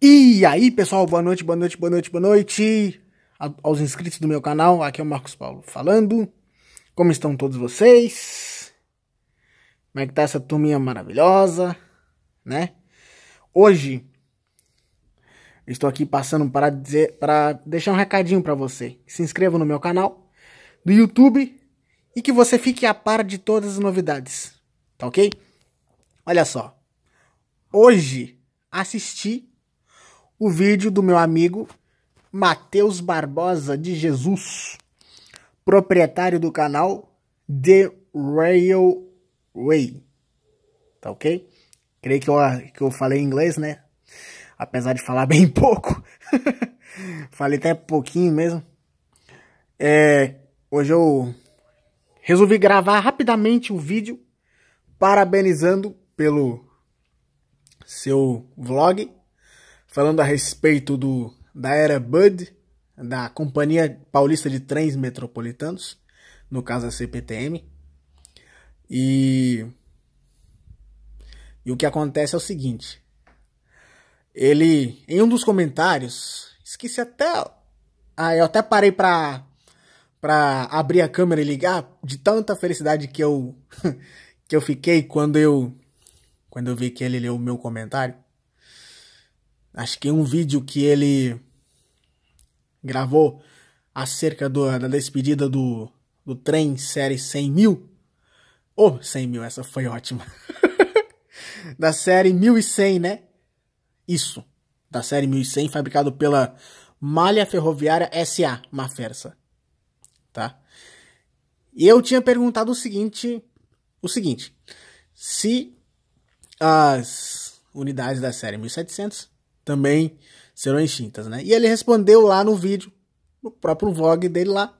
E aí, pessoal, boa noite, boa noite, boa noite, boa noite A, aos inscritos do meu canal. Aqui é o Marcos Paulo falando. Como estão todos vocês? Como é que tá essa turminha maravilhosa, né? Hoje estou aqui passando para dizer, para deixar um recadinho para você. Se inscreva no meu canal do YouTube e que você fique a par de todas as novidades, tá OK? Olha só. Hoje assisti o vídeo do meu amigo Matheus Barbosa de Jesus, proprietário do canal The Railway. Tá ok? Creio que eu, que eu falei inglês, né? Apesar de falar bem pouco. falei até pouquinho mesmo. É, hoje eu resolvi gravar rapidamente um vídeo parabenizando pelo seu vlog falando a respeito do, da era Bud, da Companhia Paulista de Trens Metropolitanos, no caso a CPTM. E, e o que acontece é o seguinte. Ele, em um dos comentários, esqueci até. Ah, eu até parei pra, pra abrir a câmera e ligar, de tanta felicidade que eu, que eu fiquei quando eu, quando eu vi que ele leu o meu comentário acho que um vídeo que ele gravou acerca do, da despedida do, do trem série 100 mil. Oh, 100 mil, essa foi ótima. da série 1100, né? Isso, da série 1100, fabricado pela Malha Ferroviária SA, Mafersa. Tá? E eu tinha perguntado o seguinte, o seguinte, se as unidades da série 1700 também serão extintas, né? E ele respondeu lá no vídeo, no próprio vlog dele lá,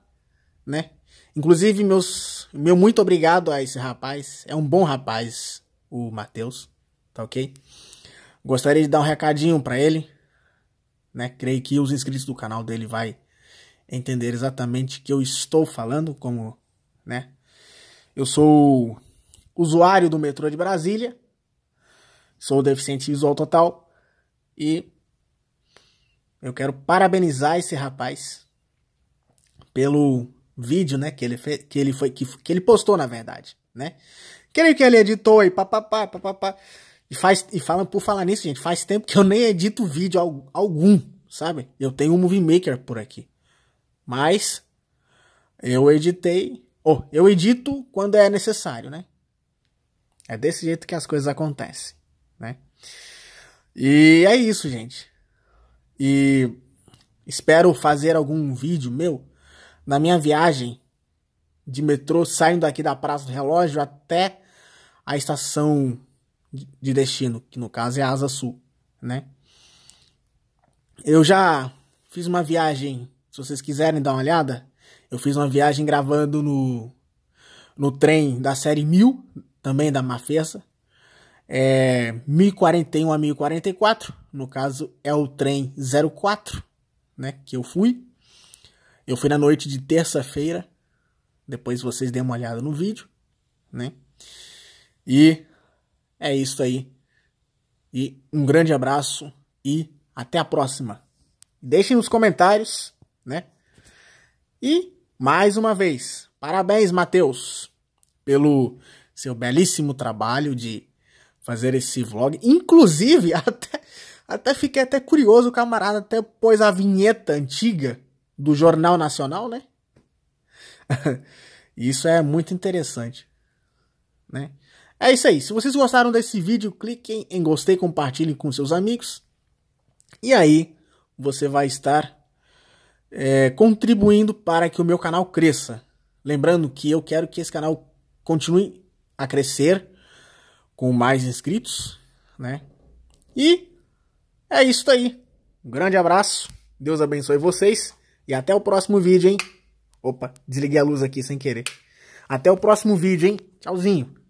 né? Inclusive, meus, meu muito obrigado a esse rapaz. É um bom rapaz, o Matheus, tá ok? Gostaria de dar um recadinho para ele, né? Creio que os inscritos do canal dele vai entender exatamente o que eu estou falando, como, né? Eu sou usuário do metrô de Brasília, sou deficiente visual total, e eu quero parabenizar esse rapaz pelo vídeo, né, que ele fez, que ele foi que, que ele postou na verdade, né? Creio que ele editou aí, papapá, papapá. E faz e fala por falar nisso, gente, faz tempo que eu nem edito vídeo algum, sabe? Eu tenho um movie maker por aqui. Mas eu editei, oh, eu edito quando é necessário, né? É desse jeito que as coisas acontecem, né? E é isso, gente. E espero fazer algum vídeo meu na minha viagem de metrô, saindo aqui da Praça do Relógio até a estação de destino, que no caso é a Asa Sul, né? Eu já fiz uma viagem, se vocês quiserem dar uma olhada, eu fiz uma viagem gravando no, no trem da série 1000, também da Mafessa, é 1041 a 1044, no caso é o trem 04, né, que eu fui. Eu fui na noite de terça-feira, depois vocês dêem uma olhada no vídeo, né? E é isso aí. E um grande abraço e até a próxima. Deixem nos comentários, né? E mais uma vez, parabéns, Matheus, pelo seu belíssimo trabalho de fazer esse vlog. Inclusive, até, até fiquei até curioso, o camarada até pôs a vinheta antiga do Jornal Nacional, né? isso é muito interessante, né? É isso aí. Se vocês gostaram desse vídeo, cliquem em gostei, compartilhem com seus amigos. E aí você vai estar é, contribuindo para que o meu canal cresça. Lembrando que eu quero que esse canal continue a crescer com mais inscritos, né? E é isso aí. Um grande abraço, Deus abençoe vocês e até o próximo vídeo, hein? Opa, desliguei a luz aqui sem querer. Até o próximo vídeo, hein? Tchauzinho.